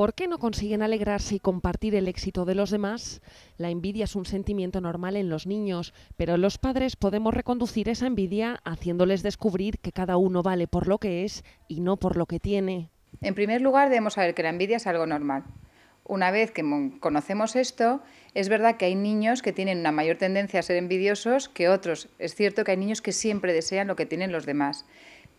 ¿Por qué no consiguen alegrarse y compartir el éxito de los demás? La envidia es un sentimiento normal en los niños, pero los padres podemos reconducir esa envidia haciéndoles descubrir que cada uno vale por lo que es y no por lo que tiene. En primer lugar, debemos saber que la envidia es algo normal. Una vez que conocemos esto, es verdad que hay niños que tienen una mayor tendencia a ser envidiosos que otros. Es cierto que hay niños que siempre desean lo que tienen los demás,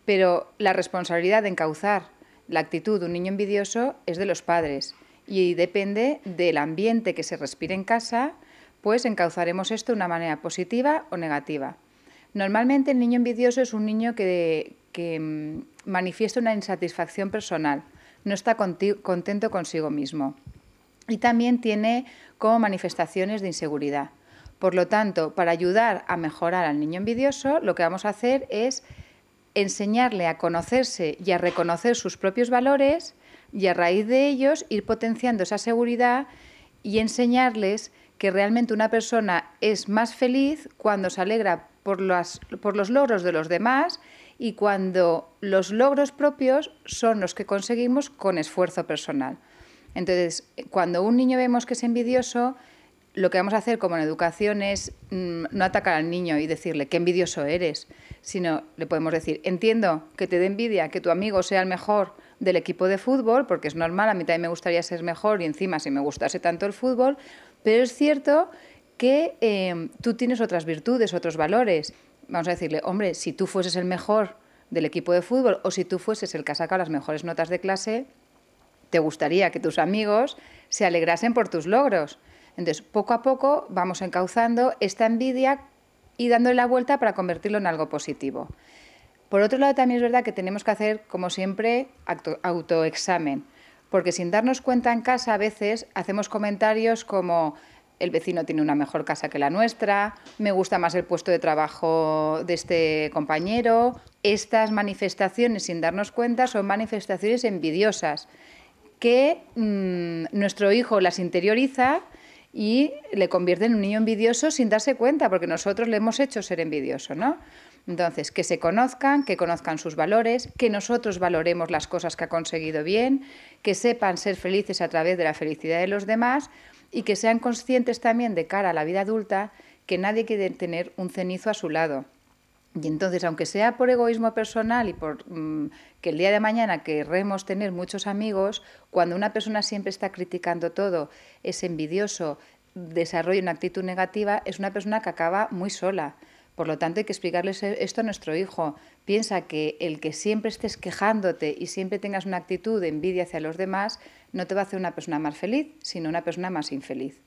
pero la responsabilidad de encauzar la actitud de un niño envidioso es de los padres y depende del ambiente que se respire en casa, pues encauzaremos esto de una manera positiva o negativa. Normalmente el niño envidioso es un niño que, que mm, manifiesta una insatisfacción personal, no está contento consigo mismo y también tiene como manifestaciones de inseguridad. Por lo tanto, para ayudar a mejorar al niño envidioso, lo que vamos a hacer es enseñarle a conocerse y a reconocer sus propios valores y a raíz de ellos ir potenciando esa seguridad y enseñarles que realmente una persona es más feliz cuando se alegra por, por los logros de los demás y cuando los logros propios son los que conseguimos con esfuerzo personal. Entonces, cuando un niño vemos que es envidioso, lo que vamos a hacer como en educación es mm, no atacar al niño y decirle qué envidioso eres, sino le podemos decir, entiendo que te dé envidia que tu amigo sea el mejor del equipo de fútbol, porque es normal, a mí también me gustaría ser mejor y encima si me gustase tanto el fútbol, pero es cierto que em, tú tienes otras virtudes, otros valores. Vamos a decirle, hombre, si tú fueses el mejor del equipo de fútbol o si tú fueses el que ha sacado las mejores notas de clase, te gustaría que tus amigos se alegrasen por tus logros. Entonces, poco a poco vamos encauzando esta envidia y dándole la vuelta para convertirlo en algo positivo. Por otro lado, también es verdad que tenemos que hacer, como siempre, autoexamen, porque sin darnos cuenta en casa a veces hacemos comentarios como el vecino tiene una mejor casa que la nuestra, me gusta más el puesto de trabajo de este compañero. Estas manifestaciones, sin darnos cuenta, son manifestaciones envidiosas que mm, nuestro hijo las interioriza y le convierte en un niño envidioso sin darse cuenta, porque nosotros le hemos hecho ser envidioso, ¿no? Entonces, que se conozcan, que conozcan sus valores, que nosotros valoremos las cosas que ha conseguido bien, que sepan ser felices a través de la felicidad de los demás y que sean conscientes también de cara a la vida adulta que nadie quiere tener un cenizo a su lado, y mm. entonces, aunque sea por egoísmo personal y por mm, que el día de mañana querremos tener muchos amigos, cuando una persona siempre está criticando todo, es envidioso, desarrolla una actitud negativa, es una persona que acaba muy sola. Por lo tanto, hay que explicarles e, esto a nuestro hijo. Piensa que el que siempre estés quejándote y siempre tengas una actitud de envidia hacia los demás no te va a hacer una persona más feliz, sino una persona más infeliz.